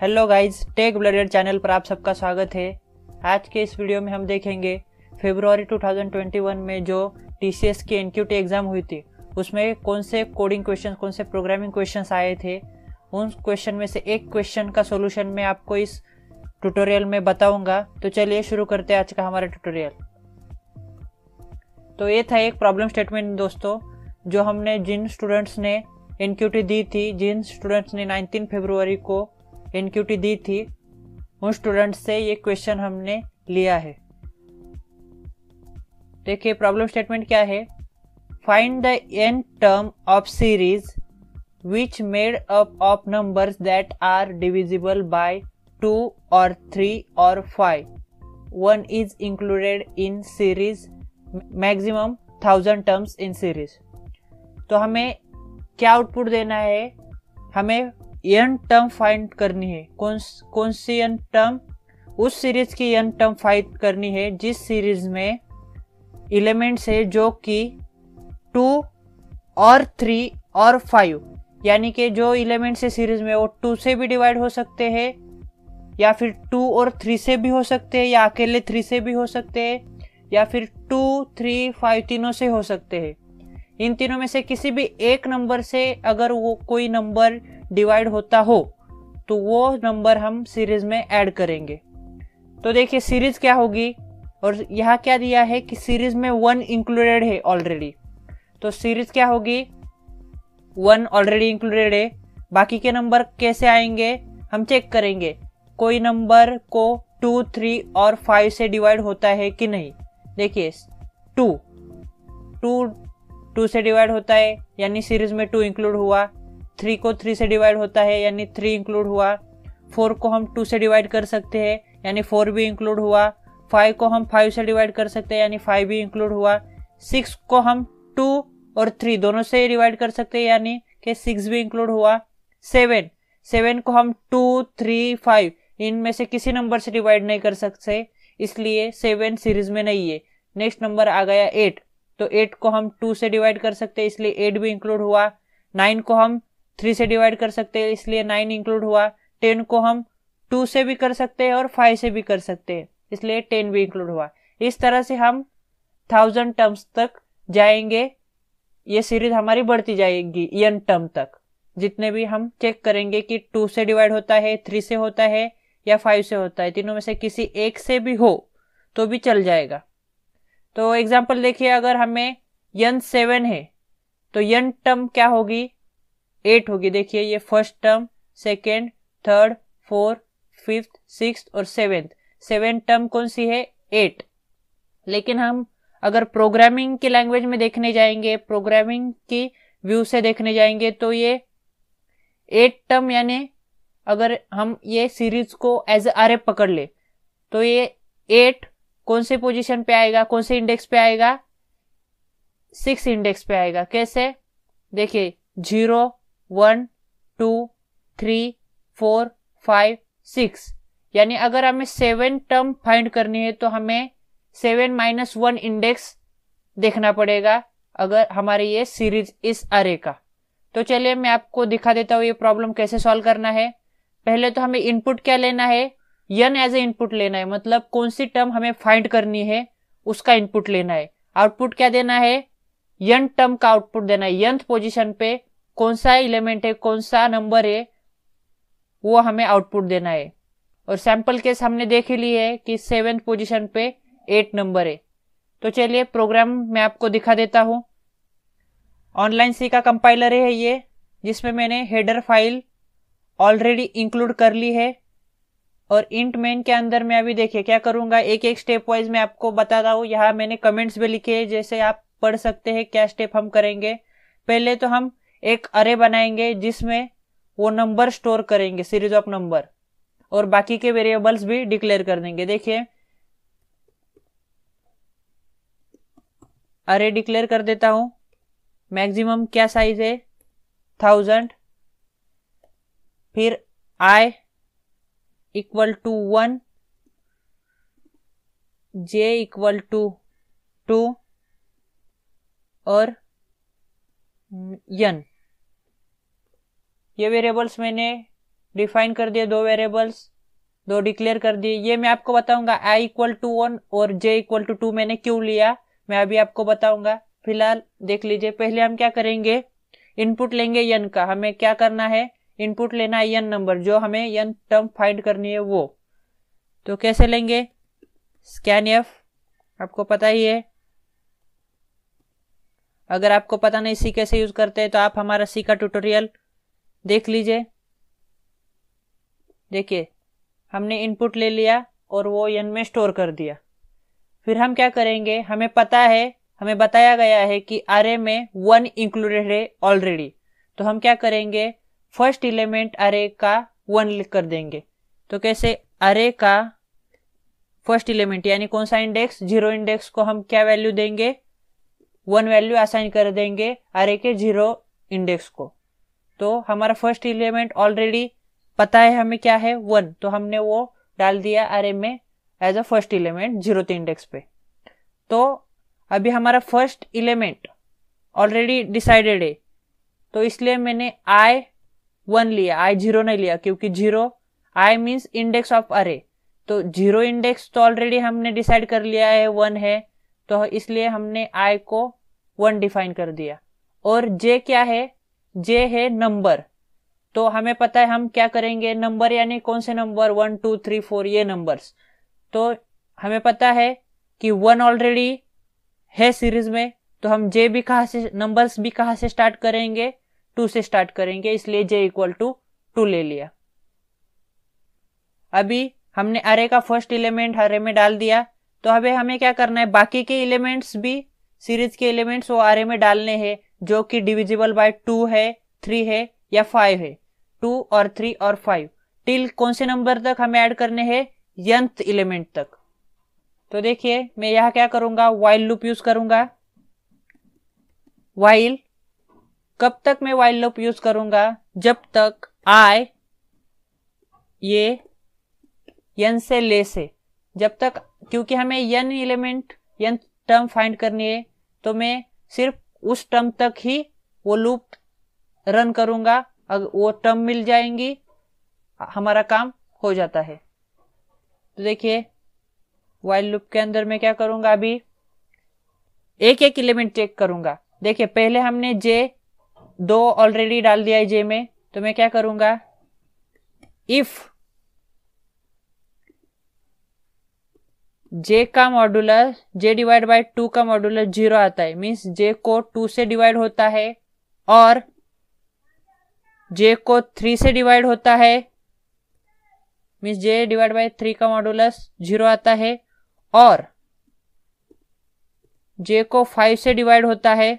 hello guys tech blooded channel पर आप सबका स्वागत है आज के इस वीडियो में हम देखेंगे फेब्रुवरी 2021 में जो टी की एन एग्ज़ाम हुई थी उसमें कौन से कोडिंग क्वेश्चन कौन से प्रोग्रामिंग क्वेश्चन आए थे उन क्वेश्चन में से एक क्वेश्चन का सॉल्यूशन मैं आपको इस ट्यूटोरियल में बताऊंगा तो चलिए शुरू करते हैं आज का हमारा ट्यूटोरियल तो ये था एक प्रॉब्लम स्टेटमेंट दोस्तों जो हमने जिन स्टूडेंट्स ने एन दी थी जिन स्टूडेंट्स ने नाइनटीन फेबरवरी को एन दी थी उन स्टूडेंट्स से ये क्वेश्चन हमने लिया है देखिए प्रॉब्लम स्टेटमेंट क्या है find the N term of series which made up of number that are divisible by two और थ्री और five one is included in series maximum thousand terms in series तो हमें क्या आउटपुट देना है हमें एन टर्म फाइंड करनी है कौन कौन सी एन टर्म उस सीरीज की एन टर्म फाइंड करनी है जिस सीरीज में एलिमेंट्स है जो कि टू और थ्री और फाइव यानी कि जो एलिमेंट्स है सीरीज में वो टू से भी डिवाइड हो सकते हैं या फिर टू और थ्री से भी हो सकते हैं या अकेले थ्री से भी हो सकते हैं या फिर टू थ्री फाइव तीनों से हो सकते हैं इन तीनों में से किसी भी एक नंबर से अगर वो कोई नंबर डिवाइड होता हो तो वो नंबर हम सीरीज में ऐड करेंगे तो देखिए सीरीज क्या होगी और यहाँ क्या दिया है कि सीरीज में वन इंक्लूडेड है ऑलरेडी तो सीरीज क्या होगी वन ऑलरेडी इंक्लूडेड है बाकी के नंबर कैसे आएंगे हम चेक करेंगे कोई नंबर को टू थ्री और फाइव से डिवाइड होता है कि नहीं देखिए टू टू टू से डिवाइड होता है यानी सीरीज में टू इंक्लूड हुआ थ्री को थ्री से डिवाइड होता है यानी थ्री इंक्लूड हुआ फोर को हम टू से डिवाइड कर सकते हैं यानी फोर भी इंक्लूड हुआ फाइव को हम फाइव से डिवाइड कर सकते हैं यानी फाइव भी इंक्लूड हुआ सिक्स को हम टू और थ्री दोनों से डिवाइड कर सकते हैं यानी कि सिक्स भी इंक्लूड हुआ सेवन सेवन को हम टू थ्री फाइव इनमें से किसी नंबर से डिवाइड नहीं कर सकते इसलिए सेवन सीरीज में नहीं है नेक्स्ट नंबर आ गया एट तो एट को हम टू से डिवाइड कर सकते हैं इसलिए एट भी इंक्लूड हुआ नाइन को हम थ्री से डिवाइड कर सकते हैं इसलिए नाइन इंक्लूड हुआ टेन को हम टू से भी कर सकते हैं और फाइव से भी कर सकते हैं इसलिए टेन भी इंक्लूड हुआ इस तरह से हम थाउजेंड टर्म्स तक जाएंगे ये सीरीज हमारी बढ़ती जाएगी एन टर्म तक जितने भी हम चेक करेंगे कि टू से डिवाइड होता है थ्री से होता है या फाइव से होता है तीनों में से किसी एक से भी हो तो भी चल जाएगा तो एग्जाम्पल देखिए अगर हमें यन सेवन है तो यन टर्म क्या होगी एट होगी देखिए ये first term second third fourth fifth six और सेवेंथ सेवन टर्म कौन सी है एट लेकिन हम अगर प्रोग्रामिंग की लैंग्वेज में देखने जाएंगे प्रोग्रामिंग की व्यू से देखने जाएंगे तो ये एट टर्म यानी अगर हम ये सीरीज को एज आर ए पकड़ ले तो ये एट कौन से पोजीशन पे आएगा कौन से इंडेक्स पे आएगा सिक्स इंडेक्स पे आएगा कैसे देखिए zero one two three four five six यानी अगर हमें सेवन टर्म फाइंड करनी है तो हमें सेवन माइनस वन इंडेक्स देखना पड़ेगा अगर हमारे ये सीरीज इस अरे का तो चलिए मैं आपको दिखा देता हूँ ये प्रॉब्लम कैसे सॉल्व करना है पहले तो हमें इनपुट क्या लेना है यन एज ए इनपुट लेना है मतलब कौन सी टर्म हमें फाइंड करनी है उसका इनपुट लेना है आउटपुट क्या देना है यन टर्म का आउटपुट देना है यंथ पोजिशन पे कौन सा एलिमेंट है कौन सा नंबर है वो हमें आउटपुट देना है और सैंपल केस हमने देख ली है कि सेवेंथ पोजिशन पे एट नंबर है तो चलिए प्रोग्राम मैं आपको दिखा देता हूं ऑनलाइन सी का कंपाइलर है ये जिसमें मैंने हेडर फाइल ऑलरेडी इंक्लूड कर ली है और इंट मेन के अंदर मैं अभी देखिए क्या करूंगा एक एक स्टेप वाइज मैं आपको बता रहा हूँ यहाँ मैंने कमेंट्स भी लिखे हैं जैसे आप पढ़ सकते हैं क्या स्टेप हम करेंगे पहले तो हम एक अरे बनाएंगे जिसमें वो नंबर स्टोर करेंगे सीरीज ऑफ नंबर और बाकी के वेरिएबल्स भी डिक्लेयर कर देंगे देखिए अरे डिक्लेयर कर देता हूं मैक्सिमम क्या साइज है थाउजेंड फिर I equal to one J equal to two और यन ये वेरिएबल्स मैंने डिफाइन कर दिए दो वेरिएबल्स दो डिक्लेयर कर दिए ये मैं आपको बताऊंगा आई इक्वल टू वन और जे इक्वल टू टू मैंने क्यों लिया मैं अभी आपको बताऊंगा फिलहाल देख लीजिए पहले हम क्या करेंगे इनपुट लेंगे यन का हमें क्या करना है इनपुट लेना है यन नंबर जो हमें यन टर्म फाइंड करनी है वो तो कैसे लेंगे स्कैन एफ आपको पता ही है अगर आपको पता नहीं सी कैसे यूज करते हैं तो आप हमारा सी का ट्यूटोरियल देख लीजिए देखिए हमने इनपुट ले लिया और वो यन में स्टोर कर दिया फिर हम क्या करेंगे हमें पता है हमें बताया गया है कि आर में वन इंक्लूडेड है ऑलरेडी तो हम क्या करेंगे फर्स्ट एलिमेंट अरे का वन लिख कर देंगे तो कैसे अरे का फर्स्ट एलिमेंट यानी कौन सा इंडेक्स जीरो इंडेक्स को हम क्या वैल्यू देंगे वन वैल्यू असाइन कर देंगे अरे के जीरो इंडेक्स को तो हमारा फर्स्ट एलिमेंट ऑलरेडी पता है हमें क्या है वन तो हमने वो डाल दिया अरे में as a first element zero index पे तो अभी हमारा फर्स्ट एलिमेंट ऑलरेडी डिसाइडेड है तो इसलिए मैंने आई वन लिया आई जीरो नहीं लिया क्योंकि zero I means index of array तो जीरो इंडेक्स तो ऑलरेडी हमने डिसाइड कर लिया है वन है तो इसलिए हमने आई को वन डिफाइन कर दिया और जे क्या है जे है नंबर तो हमें पता है हम क्या करेंगे नंबर यानी कौन से number one two three four ये नंबर्स तो हमें पता है कि वन ऑलरेडी है सीरीज में तो हम जे भी कहा से नंबर्स भी कहा से स्टार्ट करेंगे टू से स्टार्ट करेंगे इसलिए जे इक्वल टू टू ले लिया अभी हमने अरे का फर्स्ट एलिमेंट अरे में डाल दिया तो अभी हमें क्या करना है बाकी के एलिमेंट्स भी सीरीज के एलिमेंट्स वो अरे में डालने हैं जो कि डिविजिबल बाय टू है थ्री है या फाइव है टू और थ्री और फाइव टिल कौन से नंबर तक हमें ऐड करने हैं यंत एलिमेंट तक तो देखिए मैं यहां क्या करूंगा वाइल लूप यूज करूंगा वाइल कब तक मैं वाइल लूप यूज करूंगा जब तक आय ये यन से ले से जब तक क्योंकि हमें N element N term find करनी है तो मैं सिर्फ उस टर्म तक ही वो लूप रन करूंगा अगर वो टर्म मिल जाएंगी हमारा काम हो जाता है तो देखिए वाइल लूप के अंदर मैं क्या करूंगा अभी एक एक एलिमेंट चेक करूंगा देखिए पहले हमने जे दो ऑलरेडी डाल दिया है जे में तो मैं क्या करूंगा इफ जे का modular J divide by two का मॉड्यूलर जीरो आता है मीन्स जे को टू से डिवाइड होता है और जे को थ्री से डिवाइड होता है means J divide by three का मॉड्यूलस जीरो आता है और जे को फाइव से डिवाइड होता है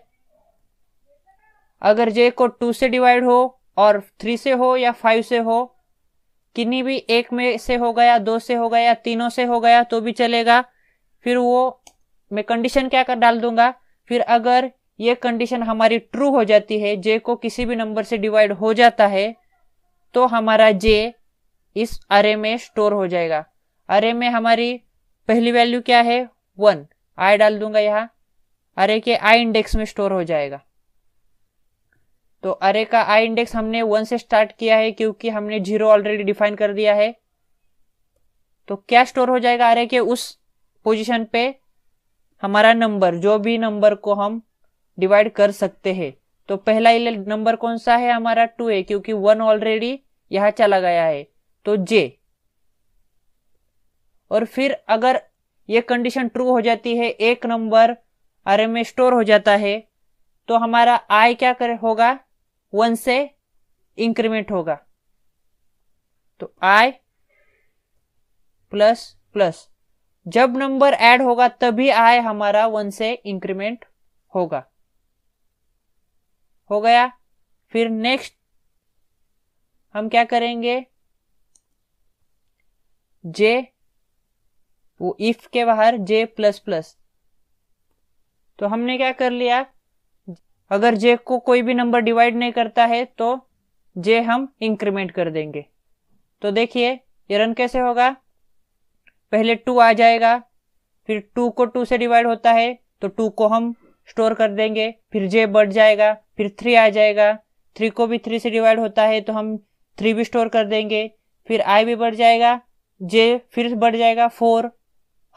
अगर जे को टू से डिवाइड हो और थ्री से हो या फाइव से हो किन्हीं भी एक में से हो गया दो से हो गया तीनों से हो गया तो भी चलेगा फिर वो मैं कंडीशन क्या कर डाल दूंगा फिर अगर ये कंडीशन हमारी ट्रू हो जाती है जे को किसी भी नंबर से डिवाइड हो जाता है तो हमारा जे इस अरे में स्टोर हो जाएगा अरे में हमारी पहली वैल्यू क्या है वन आई डाल दूंगा यहाँ अरे के आई इंडेक्स में स्टोर हो जाएगा तो अरे का आई इंडेक्स हमने वन से स्टार्ट किया है क्योंकि हमने जीरो ऑलरेडी डिफाइन कर दिया है तो क्या स्टोर हो जाएगा अरे के उस पोजीशन पे हमारा नंबर जो भी नंबर को हम डिवाइड कर सकते हैं तो पहला नंबर कौन सा है हमारा टू है क्योंकि वन ऑलरेडी यहां चला गया है तो जे और फिर अगर ये कंडीशन ट्रू हो जाती है एक नंबर अरे में स्टोर हो जाता है तो हमारा आई क्या कर होगा वन से इंक्रीमेंट होगा तो आई प्लस प्लस जब नंबर ऐड होगा तभी आय हमारा वन से इंक्रीमेंट होगा हो गया फिर नेक्स्ट हम क्या करेंगे जे वो इफ के बाहर जे प्लस प्लस तो हमने क्या कर लिया अगर जे को कोई भी नंबर डिवाइड नहीं करता है तो जे हम इंक्रीमेंट कर देंगे तो देखिए ये रन कैसे होगा पहले टू आ जाएगा फिर टू को टू से डिवाइड होता है तो टू को हम स्टोर कर देंगे फिर जे बढ़ जाएगा फिर थ्री आ जाएगा थ्री को भी थ्री से डिवाइड होता है तो हम थ्री भी स्टोर कर देंगे फिर आई भी बढ़ जाएगा जे फिर बढ़ जाएगा फोर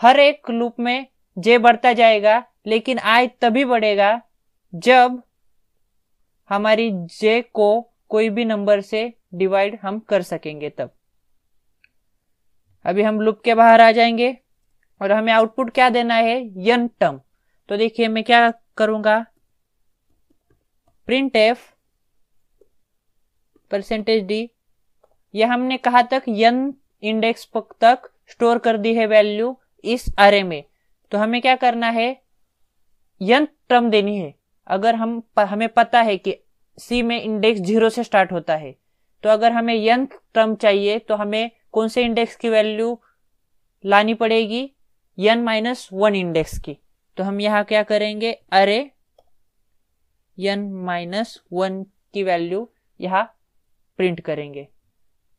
हर एक लूप में जे बढ़ता जाएगा लेकिन आई तभी बढ़ेगा जब हमारी जे को कोई भी नंबर से डिवाइड हम कर सकेंगे तब अभी हम लुप के बाहर आ जाएंगे और हमें आउटपुट क्या देना है यन टर्म तो देखिए मैं क्या करूंगा प्रिंट एफ परसेंटेज डी ये हमने कहा तक यन इंडेक्स तक स्टोर कर दी है वैल्यू इस अरे में तो हमें क्या करना है यन टर्म देनी है अगर हम हमें पता है कि सी में इंडेक्स जीरो से स्टार्ट होता है तो अगर हमें यंग टर्म चाहिए तो हमें कौन से इंडेक्स की वैल्यू लानी पड़ेगी यन माइनस वन इंडेक्स की तो हम यहाँ क्या करेंगे अरे यन माइनस वन की वैल्यू यहाँ प्रिंट करेंगे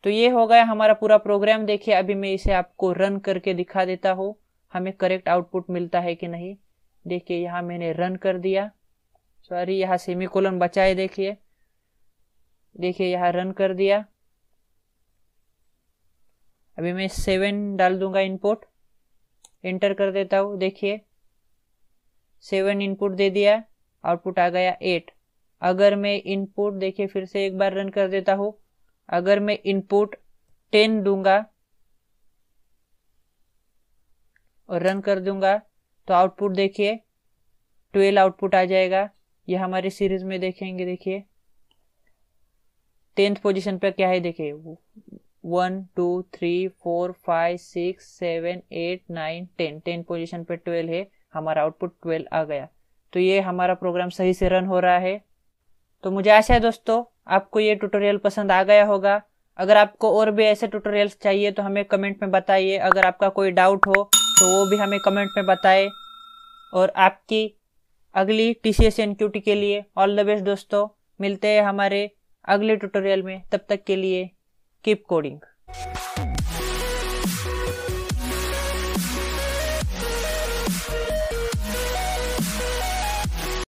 तो ये हो गया हमारा पूरा प्रोग्राम देखिए अभी मैं इसे आपको रन करके दिखा देता हूँ हमें करेक्ट आउटपुट मिलता है कि नहीं देखिए यहाँ मैंने रन कर दिया सॉरी तो यहाँ सेमी कोलन बचा है देखिए देखिए यहाँ रन कर दिया अभी मैं सेवन डाल दूंगा इनपुट एंटर कर देता हूँ देखिए सेवन इनपुट दे दिया आउटपुट आ गया एट अगर मैं इनपुट देखिए फिर से एक बार रन कर देता हूँ अगर मैं इनपुट टेन दूंगा और रन कर दूंगा तो आउटपुट देखिए ट्वेल्व आउटपुट आ जाएगा ये हमारे सीरीज में देखेंगे देखिए टेंथ पोजीशन पर क्या है देखिए one two three four five six seven eight nine ten ten position पर ट्वेल्व है हमारा आउटपुट ट्वेल्व आ गया तो ये हमारा प्रोग्राम सही से रन हो रहा है तो मुझे आशा है दोस्तों आपको ये ट्यूटोरियल पसंद आ गया होगा अगर आपको और भी ऐसे ट्यूटोरियल्स चाहिए तो हमें कमेंट में बताइए अगर आपका कोई डाउट हो तो वो भी हमें कमेंट में बताए और आपकी अगली टी सी एस के लिए ऑल द बेस्ट दोस्तों मिलते हैं हमारे अगले ट्यूटोरियल में तब तक के लिए कीप कोडिंग